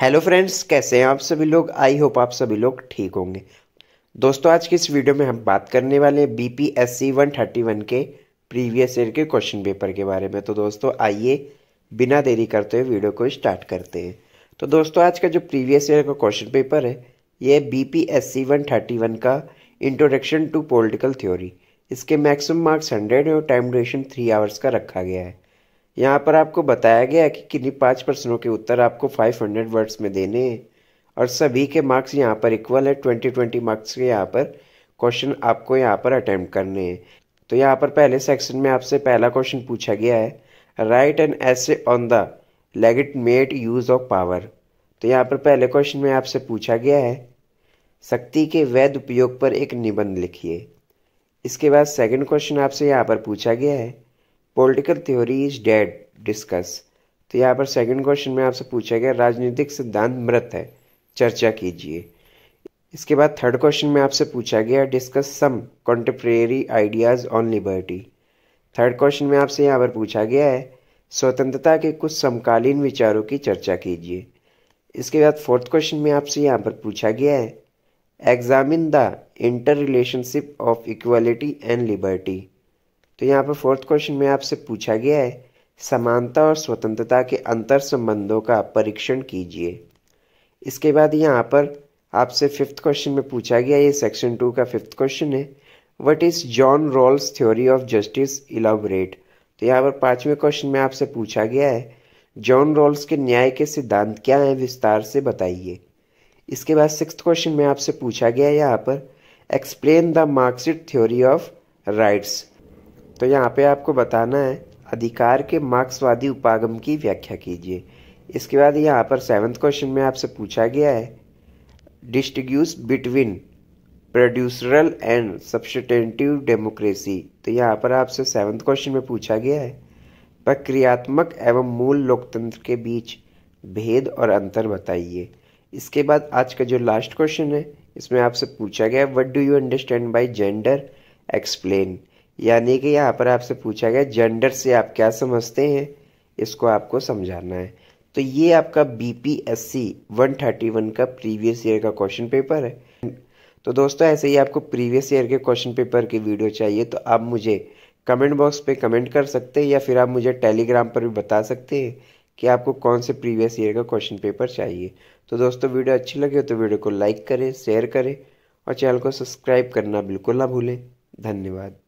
hello friends कैसे हैं आप सभी लोग आई होप आप सभी लोग ठीक होंगे दोस्तों आज की इस वीडियो में हम बात करने वाले हैं B P S C one thirty one के प्रीवियस ईयर के क्वेश्चन पेपर के बारे में तो दोस्तों आइए बिना देरी करते हुए वीडियो को स्टार्ट करते हैं तो दोस्तों आज का जो प्रीवियस ईयर का क्वेश्चन पेपर है ये B P S C one thirty one का इंट्रोडक्शन टू पोलिटिकल थ्योरी इसके मैक्सिमम मार्क्स हंड्रेड और टाइम ड्यूरेशन थ्री आवर्स का रखा गया है यहाँ पर आपको बताया गया है कि किन्हीं पाँच प्रश्नों के उत्तर आपको 500 वर्ड्स में देने हैं और सभी के मार्क्स यहाँ पर इक्वल है ट्वेंटी ट्वेंटी मार्क्स के यहाँ पर क्वेश्चन आपको यहाँ पर अटैम्प्ट करने हैं तो यहाँ पर पहले सेक्शन में आपसे पहला क्वेश्चन पूछा गया है write an essay on the legitimate use of power तो यहाँ पर पहले क्वेश्चन में आपसे पूछा गया है शक्ति के वैध उपयोग पर एक निबंध लिखिए इसके बाद सेकंड क्वेश्चन आपसे यहाँ पर पूछा गया है political theory is dead discuss तो यहाँ पर सेकंड क्वेश्चन में आपसे पूछा गया राजनीतिक सिद्धांत मृत है चर्चा कीजिए इसके बाद थर्ड क्वेश्चन में आपसे पूछा गया discuss some contemporary ideas on liberty third question में आपसे यहाँ पर पूछा गया है स्वतंत्रता के कुछ समकालीन विचारों की चर्चा कीजिए इसके बाद फोर्थ क्वेश्चन में आपसे यहाँ पर पूछा गया है examine the interrelationship of equality and liberty तो यहाँ पर फोर्थ क्वेश्चन में आपसे पूछा गया है समानता और स्वतंत्रता के अंतर संबंधों का परीक्षण कीजिए इसके बाद यहाँ पर आपसे फिफ्थ क्वेश्चन में पूछा गया ये सेक्शन टू का फिफ्थ क्वेश्चन है what is John Rawls theory of justice elaborate तो यहाँ पर पाँचवें क्वेश्चन में आपसे पूछा गया है जॉन रॉल्स के न्याय के सिद्धांत क्या हैं विस्तार से बताइए इसके बाद सिक्स क्वेश्चन में आपसे पूछा गया है यहाँ पर explain the Marxist theory of rights तो यहाँ पे आपको बताना है अधिकार के मार्क्सवादी उपागम की व्याख्या कीजिए इसके बाद यहाँ पर सेवन्थ क्वेश्चन में आपसे पूछा गया है distinguish between procedural and substantive democracy तो यहाँ पर आपसे सेवन्थ क्वेश्चन में पूछा गया है प्रक्रियात्मक एवं मूल लोकतंत्र के बीच भेद और अंतर बताइए इसके बाद आज का जो लास्ट क्वेश्चन है इसमें आपसे पूछा गया what do you understand by gender explain यानी कि यहाँ पर आपसे पूछा गया जेंडर से आप क्या समझते हैं इसको आपको समझाना है तो ये आपका B P S C one thirty one का प्रीवियस ईयर का क्वेश्चन पेपर है तो दोस्तों ऐसे ही आपको प्रीवियस ईयर के क्वेश्चन पेपर की वीडियो चाहिए तो आप मुझे कमेंट बॉक्स पे कमेंट कर सकते हैं या फिर आप मुझे टेलीग्राम पर भी बता सकते हैं कि आपको कौन से प्रीवियस ईयर का क्वेश्चन पेपर चाहिए तो दोस्तों वीडियो अच्छी लगे तो वीडियो को लाइक करें शेयर करें और चैनल को सब्सक्राइब करना बिल्कुल ना भूलें धन्यवाद